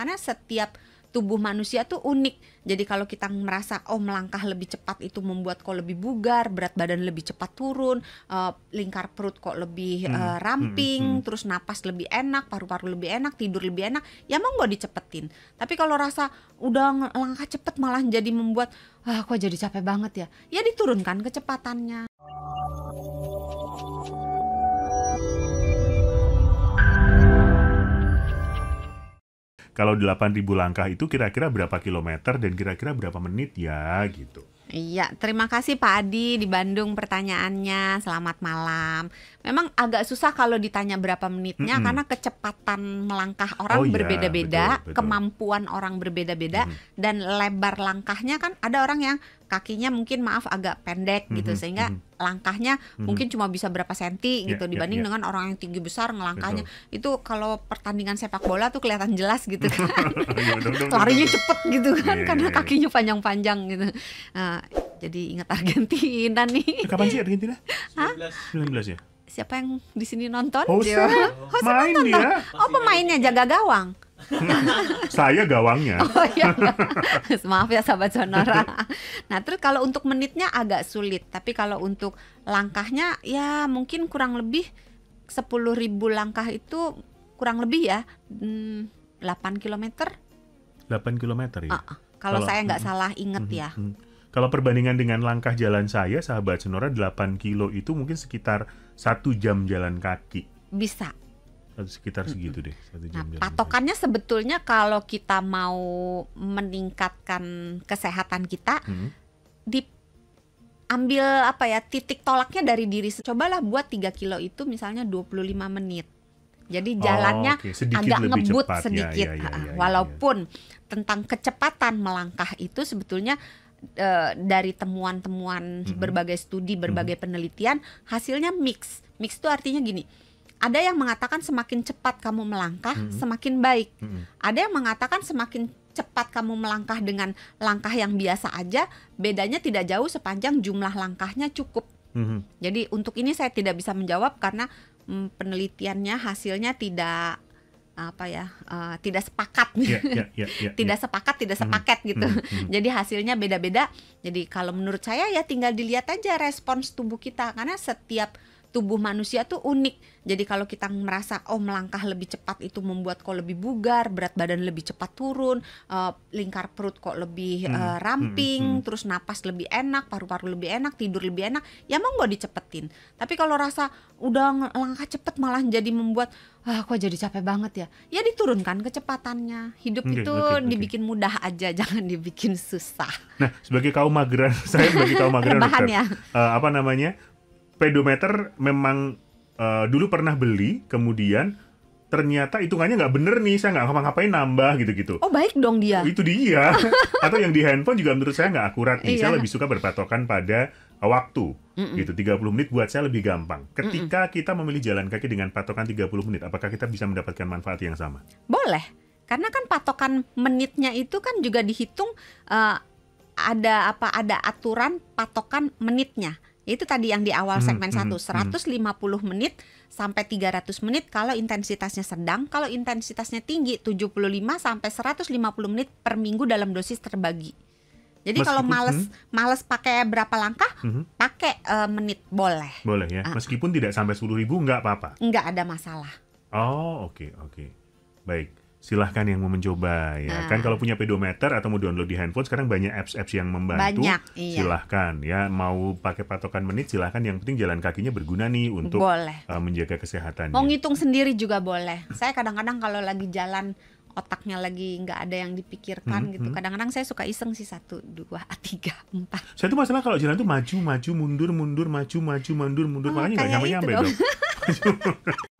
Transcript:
Karena setiap tubuh manusia tuh unik. Jadi kalau kita merasa oh melangkah lebih cepat itu membuat kok lebih bugar, berat badan lebih cepat turun, uh, lingkar perut kok lebih hmm, uh, ramping, hmm, hmm. terus napas lebih enak, paru-paru lebih enak, tidur lebih enak, ya emang nggak dicepetin. Tapi kalau rasa udah langkah cepet malah jadi membuat ah kok jadi capek banget ya, ya diturunkan kecepatannya. kalau 8000 langkah itu kira-kira berapa kilometer dan kira-kira berapa menit ya gitu. Iya, terima kasih Pak Adi di Bandung pertanyaannya. Selamat malam. Memang agak susah kalau ditanya berapa menitnya mm -hmm. karena kecepatan melangkah orang oh, iya, berbeda-beda, kemampuan orang berbeda-beda mm -hmm. dan lebar langkahnya kan ada orang yang kakinya mungkin maaf agak pendek mm-hmm, gitu mhm, sehingga mm-hmm. langkahnya mm-hmm. mungkin cuma bisa berapa senti yeah, gitu iya, dibanding yeah, yeah. dengan orang yang tinggi besar ngelangkahnya Betul. itu kalau pertandingan sepak bola tuh kelihatan jelas gitu kan larinya cepet gitu kan yeah, iya, karena iya. kakinya panjang-panjang gitu uh, jadi ingat Argentina nih eh, kapan sih Argentina? 19 ya? siapa yang di sini nonton? Oh, oh main nonton dia. Oh pemainnya jaga gawang. Saya gawangnya. Oh iya. Maaf ya sahabat sonora. Nah, terus kalau untuk menitnya agak sulit, tapi kalau untuk langkahnya ya mungkin kurang lebih sepuluh ribu langkah itu kurang lebih ya 8 hmm, kilometer. delapan kilometer ya. Uh Kalau, kalau saya nggak uh salah inget uh ya. Uh -uh. Kalau perbandingan dengan langkah jalan saya, sahabat Sonora, 8 kilo itu mungkin sekitar satu jam jalan kaki. Bisa, sekitar segitu deh satu jam, nah, patokannya jam. sebetulnya kalau kita mau meningkatkan kesehatan kita hmm. di apa ya titik tolaknya dari diri cobalah buat 3 kilo itu misalnya 25 menit jadi jalannya oh, okay. agak ngebut cepat. sedikit ya, ya, ya, ya, walaupun ya, ya. tentang kecepatan melangkah itu sebetulnya e, dari temuan-temuan mm -hmm. berbagai studi berbagai mm -hmm. penelitian hasilnya mix mix itu artinya gini ada yang mengatakan semakin cepat kamu melangkah mm -hmm. semakin baik. Mm -hmm. Ada yang mengatakan semakin cepat kamu melangkah dengan langkah yang biasa aja, bedanya tidak jauh sepanjang jumlah langkahnya cukup. Mm -hmm. Jadi untuk ini saya tidak bisa menjawab karena mm, penelitiannya hasilnya tidak apa ya uh, tidak sepakat yeah, yeah, yeah, yeah, ya. tidak yeah. sepakat tidak mm-hmm. sepaket mm -hmm. gitu mm -hmm. jadi hasilnya beda-beda jadi kalau menurut saya ya tinggal dilihat aja respons tubuh kita karena setiap tubuh manusia tuh unik. Jadi kalau kita merasa oh melangkah lebih cepat itu membuat kok lebih bugar, berat badan lebih cepat turun, uh, lingkar perut kok lebih hmm. uh, ramping, hmm. terus napas lebih enak, paru-paru lebih enak, tidur lebih enak, ya emang nggak dicepetin. Tapi kalau rasa udah langkah cepet malah jadi membuat ah kok jadi capek banget ya. Ya diturunkan kecepatannya. Hidup okay, itu okay, dibikin okay. mudah aja, jangan dibikin susah. Nah, sebagai kaum mageran, saya sebagai kaum mageran ya. uh, apa namanya? speedometer memang uh, dulu pernah beli, kemudian ternyata hitungannya nggak bener nih, saya nggak ngapa-ngapain nambah gitu-gitu. Oh baik dong dia. Itu dia. Atau yang di handphone juga menurut saya nggak akurat nih. Iya. Saya lebih suka berpatokan pada eh, waktu. Mm -mm. Gitu 30 menit buat saya lebih gampang. Ketika mm -mm. kita memilih jalan kaki dengan patokan 30 menit, apakah kita bisa mendapatkan manfaat yang sama? Boleh. Karena kan patokan menitnya itu kan juga dihitung uh, ada apa ada aturan patokan menitnya. Itu tadi yang di awal hmm, segmen hmm, 1 150 hmm. menit sampai 300 menit kalau intensitasnya sedang, kalau intensitasnya tinggi 75 sampai 150 menit per minggu dalam dosis terbagi. Jadi kalau males hmm. males pakai berapa langkah, hmm. pakai uh, menit boleh. Boleh ya. Uh. Meskipun tidak sampai 10.000 nggak apa-apa. Nggak ada masalah. Oh, oke okay, oke. Okay. Baik silahkan yang mau mencoba ya nah. kan kalau punya pedometer atau mau download di handphone sekarang banyak apps-apps yang membantu banyak, iya. silahkan ya mau pakai patokan menit silahkan yang penting jalan kakinya berguna nih untuk boleh. Uh, menjaga kesehatan mau ngitung sendiri juga boleh saya kadang-kadang kalau lagi jalan otaknya lagi nggak ada yang dipikirkan hmm, gitu. Kadang-kadang saya suka iseng sih satu, dua, tiga, empat. Saya tuh masalah kalau jalan tuh maju, maju, mundur, mundur, maju, maju, mundur, mundur. Oh, Makanya nggak nyampe nyampe gitu dong.